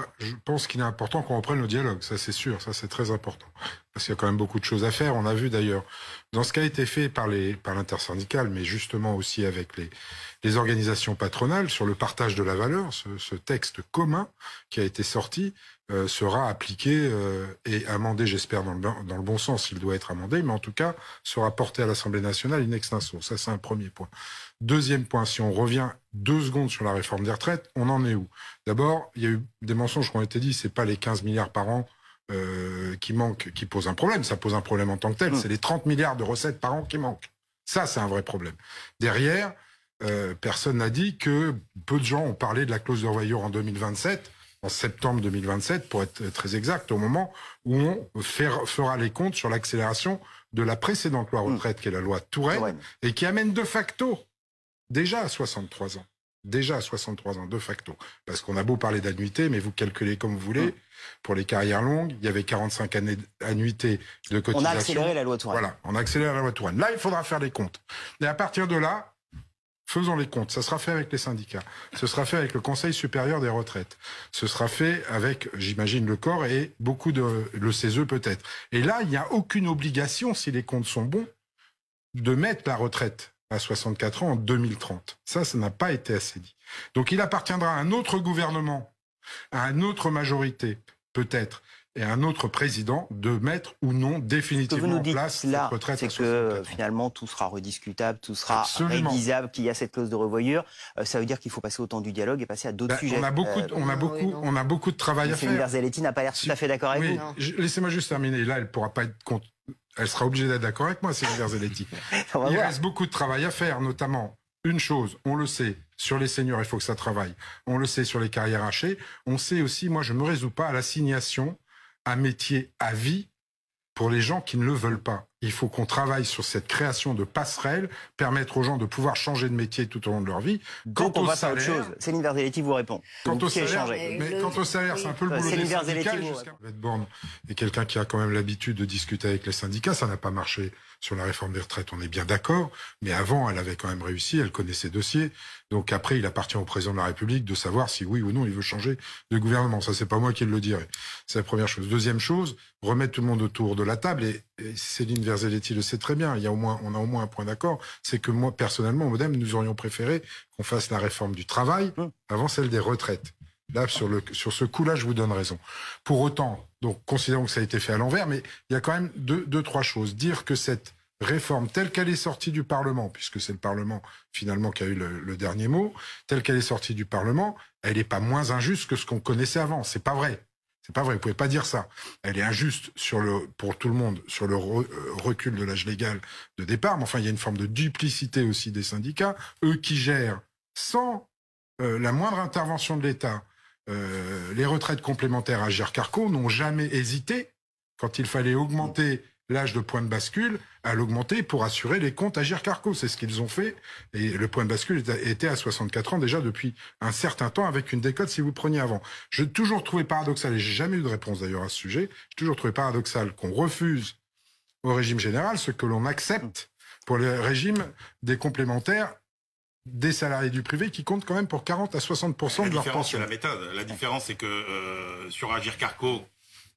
Bah, je pense qu'il est important qu'on reprenne le dialogue, ça c'est sûr, ça c'est très important parce qu'il y a quand même beaucoup de choses à faire. On a vu d'ailleurs, dans ce qui a été fait par les par l'intersyndicale, mais justement aussi avec les, les organisations patronales sur le partage de la valeur, ce, texte commun qui a été sorti euh, sera appliqué euh, et amendé, j'espère, dans le, bon sens. Il doit être amendé, mais en tout cas, sera porté à l'Assemblée nationale in extenso. Ça, c'est un premier point. Deuxième point, si on revient deux secondes sur la réforme des retraites, on en est où D'abord, il y a eu des mensonges qui ont été dit, c'est pas les 15 milliards par an euh, qui manque, qui pose un problème. Ça pose un problème en tant que tel. Hum. C'est les 30 milliards de recettes par an qui manquent. Ça, c'est un vrai problème. Derrière, euh, personne n'a dit que peu de gens ont parlé de la clause de revoyure en 2027, en septembre 2027, pour être très exact, au moment où on fera les comptes sur l'accélération de la précédente loi hum. retraite, qui est la loi Touraine, et qui amène de facto déjà à 63 ans déjà à 63 ans, de facto. Parce qu'on a beau parler d'annuité, mais vous calculez comme vous voulez. Hum. Pour les carrières longues, il y avait 45 années d'annuité de cotisation. On a accéléré la loi Touraine. Voilà, on a accéléré la loi Touraine. Là, il faudra faire les comptes. Et à partir de là, faisons les comptes. Ça sera fait avec les syndicats. Ce sera fait avec le Conseil supérieur des retraites. Ce sera fait avec, j'imagine, le corps et beaucoup de le CESE peut-être. Et là, il n'y a aucune obligation, si les comptes sont bons, de mettre la retraite à 64 ans en 2030. Ça, ça n'a pas été assez dit. Donc il appartiendra à un autre gouvernement, à une autre majorité, peut-être, et à un autre président de mettre ou non définitivement en place cette retraite. C'est que finalement tout sera rediscutable, tout sera révisable, qu'il y a cette clause de revoyure. Euh, ça veut dire qu'il faut passer autant du dialogue et passer à d'autres ben, sujets. On a euh, beaucoup, de, on a ah beaucoup, on a beaucoup de travail à faire. n'a pas l'air tout à fait d'accord avec oui, vous. Laissez-moi juste terminer. Là, elle ne pourra pas être contre elle sera obligée d'être d'accord avec moi, avez dit. Il reste beaucoup de travail à faire, notamment une chose, on le sait, sur les seniors, il faut que ça travaille. On le sait sur les carrières hachées. On sait aussi, moi, je ne me résous pas à l'assignation à métier à vie pour les gens qui ne le veulent pas. Il faut qu'on travaille sur cette création de passerelles, permettre aux gens de pouvoir changer de métier tout au long de leur vie. Quand on va à autre chose, Céline l'univers vous répond. Quand vous au salaire, mais au salaire, c'est un peu le boulot Céline des syndicats. est quelqu'un qui a quand même l'habitude de discuter avec les syndicats. Ça n'a pas marché sur la réforme des retraites, on est bien d'accord. Mais avant, elle avait quand même réussi, elle connaissait ses dossiers. Donc après, il appartient au président de la République de savoir si oui ou non il veut changer de gouvernement. Ça, c'est pas moi qui le dirai. C'est la première chose. Deuxième chose, remettre tout le monde autour de la table et Céline Verzelletti le sait très bien, il y a au moins, on a au moins un point d'accord, c'est que moi, personnellement, au Modem, nous aurions préféré qu'on fasse la réforme du travail hum. avant celle des retraites. Là, sur, le, sur ce coup-là, je vous donne raison. Pour autant, donc, considérons que ça a été fait à l'envers, mais il y a quand même deux, deux trois choses. Dire que cette réforme telle qu'elle est sortie du Parlement, puisque c'est le Parlement finalement qui a eu le, le dernier mot, telle qu'elle est sortie du Parlement, elle n'est pas moins injuste que ce qu'on connaissait avant. C'est pas vrai. C'est pas vrai, vous pouvez pas dire ça. Elle est injuste sur le, pour tout le monde sur le euh, recul de l'âge légal de départ, mais enfin, il y a une forme de duplicité aussi des syndicats, eux qui gèrent sans euh, la moindre intervention de l'État. Euh, les retraites complémentaires à Gercarco n'ont jamais hésité, quand il fallait augmenter l'âge de point de bascule à l'augmenter pour assurer les comptes à Carco. C'est ce qu'ils ont fait. Et le point de bascule était à 64 ans déjà depuis un certain temps avec une décote si vous preniez avant. J'ai toujours trouvé paradoxal, et j'ai jamais eu de réponse d'ailleurs à ce sujet, j'ai toujours trouvé paradoxal qu'on refuse au régime général ce que l'on accepte pour le régime des complémentaires des salariés du privé qui comptent quand même pour 40 à 60 de leur pension. La méthode, la différence c'est que euh, sur Agir Carco,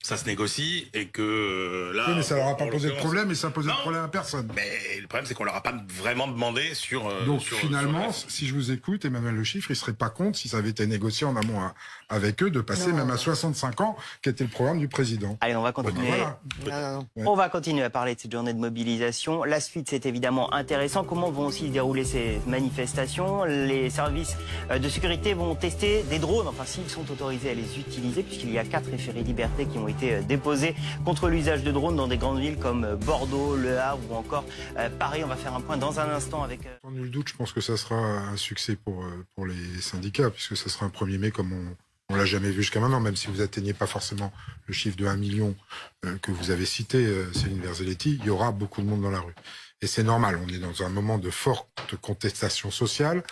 ça se négocie et que euh, là. Oui, mais ça leur a pas posé de problème et ça posé de problème à personne. Mais le problème, c'est qu'on leur a pas vraiment demandé sur. Euh, Donc finalement, si je vous écoute, Emmanuel Le Chiffre, il serait pas compte, si ça avait été négocié en amont hein, avec eux de passer même à 65 ans, qui était le programme du président. Allez, on va ben continuer. On va continuer à parler de cette journée de mobilisation. La suite, c'est évidemment intéressant. Comment vont aussi se dérouler ces manifestations Les services euh, de sécurité vont tester des drones, enfin s'ils sont autorisés à les utiliser, puisqu'il y a quatre référés liberté qui ont été été euh, contre l'usage de drones dans des grandes villes comme euh, Bordeaux, Le Havre ou encore euh, Paris. On va faire un point dans un instant avec... Sans nul doute, je pense que ça sera un succès pour, pour les syndicats, puisque ça sera un 1er mai comme on, ne l'a jamais vu jusqu'à maintenant, même si vous atteignez pas forcément le chiffre de 1 million que vous avez cité, Céline Verzelletti, il y aura beaucoup de monde dans la rue. Et c'est normal, on est dans un moment de forte contestation sociale,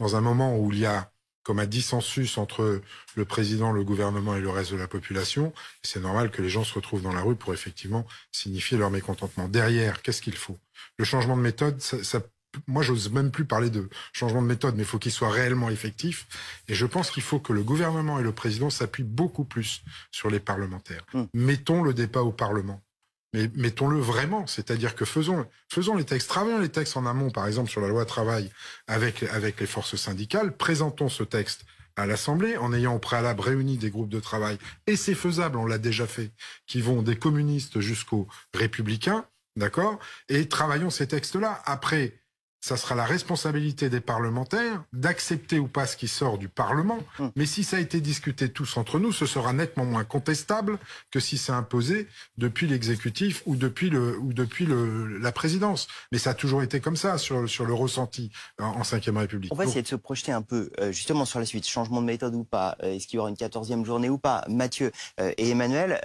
dans un moment où il y a comme un dissensus entre le président, le gouvernement et le reste de la population. C'est normal que les gens se retrouvent dans la rue pour effectivement signifier leur mécontentement. Derrière, qu'est-ce qu'il faut Le changement de méthode, ça, moi, j'ose même plus parler de changement de méthode, mais il faut qu'il soit réellement effectif. Et je pense qu'il faut que le gouvernement et le président s'appuient beaucoup plus sur les parlementaires. Hum. Mettons le débat au Parlement mais mettons-le vraiment. C'est-à-dire que faisons, faisons les textes, travaillons les textes en amont, par exemple sur la loi travail avec, avec les forces syndicales, présentons ce texte à l'Assemblée en ayant au préalable réuni des groupes de travail, et c'est faisable, on l'a déjà fait, qui vont des communistes jusqu'aux républicains, d'accord Et travaillons ces textes-là. Après, ça sera la responsabilité des parlementaires d'accepter ou pas ce qui sort du Parlement. Hum. Mais si ça a été discuté tous entre nous, ce sera nettement moins contestable que si c'est imposé depuis l'exécutif ou depuis, le, ou depuis le, la présidence. Mais ça a toujours été comme ça sur, sur le ressenti euh, en Ve République. On va essayer de se projeter un peu euh, justement sur la suite. Changement de méthode ou pas euh, Est-ce qu'il y aura une 14 journée ou pas Mathieu et Emmanuel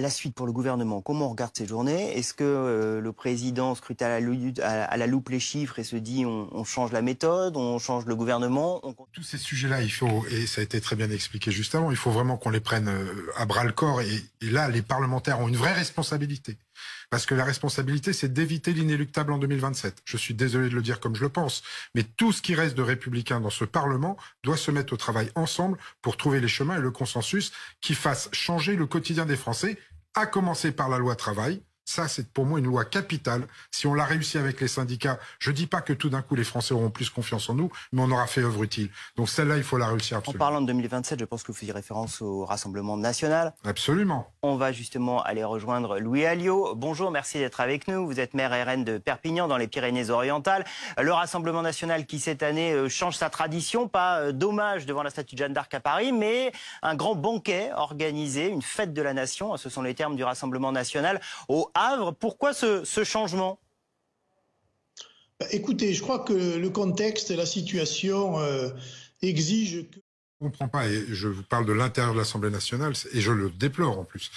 la suite pour le gouvernement Comment on regarde ces journées Est-ce que euh, le président scrute à la, loupe, les chiffres et se dit on, change la méthode, on change le gouvernement Tous ces sujets-là, il faut, et ça a été très bien expliqué juste avant, il faut vraiment qu'on les prenne euh, à bras le corps. Et, et là, les parlementaires ont une vraie responsabilité. Parce que la responsabilité, c'est d'éviter l'inéluctable en 2027. Je suis désolé de le dire comme je le pense, mais tout ce qui reste de républicains dans ce Parlement doit se mettre au travail ensemble pour trouver les chemins et le consensus qui fassent changer le quotidien des Français à commencer par la loi travail, ça, c'est pour moi une loi capitale. Si on l'a réussi avec les syndicats, je ne dis pas que tout d'un coup les Français auront plus confiance en nous, mais on aura fait œuvre utile. Donc celle-là, il faut la réussir absolument. En parlant de 2027, je pense que vous faisiez référence au Rassemblement national. Absolument. On va justement aller rejoindre Louis Alliot. Bonjour, merci d'être avec nous. Vous êtes maire RN de Perpignan dans les Pyrénées-Orientales. Euh, le Rassemblement national qui cette année euh, change sa tradition, pas euh, d'hommage devant la statue de Jeanne d'Arc à Paris, mais un grand banquet organisé, une fête de la nation, ce sont les termes du Rassemblement national, au pourquoi ce, changement bah, Écoutez, je crois que le contexte et la situation euh, exigent que... Je comprends pas, et je vous parle de l'intérieur de l'Assemblée nationale, et je le déplore en plus,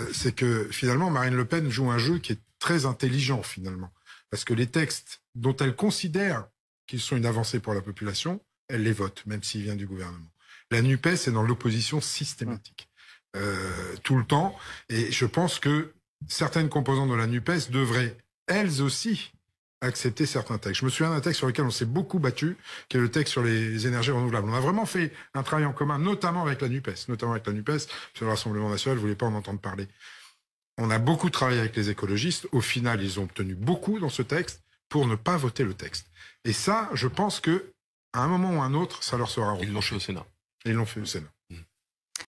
euh, c'est que finalement Marine Le Pen joue un jeu qui est très intelligent finalement, parce que les textes dont elle considère qu'ils sont une avancée pour la population, elle les vote, même s'ils viennent du gouvernement. La NUPES est dans l'opposition systématique, euh, tout le temps, et je pense que certaines composantes de la NUPES devraient, elles aussi, accepter certains textes. Je me souviens d'un texte sur lequel on s'est beaucoup battu, qui est le texte sur les énergies renouvelables. On a vraiment fait un travail en commun, notamment avec la NUPES, notamment avec la NUPES, sur le Rassemblement national, je voulais pas en entendre parler. On a beaucoup travaillé avec les écologistes. Au final, ils ont obtenu beaucoup dans ce texte pour ne pas voter le texte. Et ça, je pense que à un moment ou à un autre, ça leur sera rendu. Ils l'ont fait au Sénat. Ils l'ont fait au Sénat.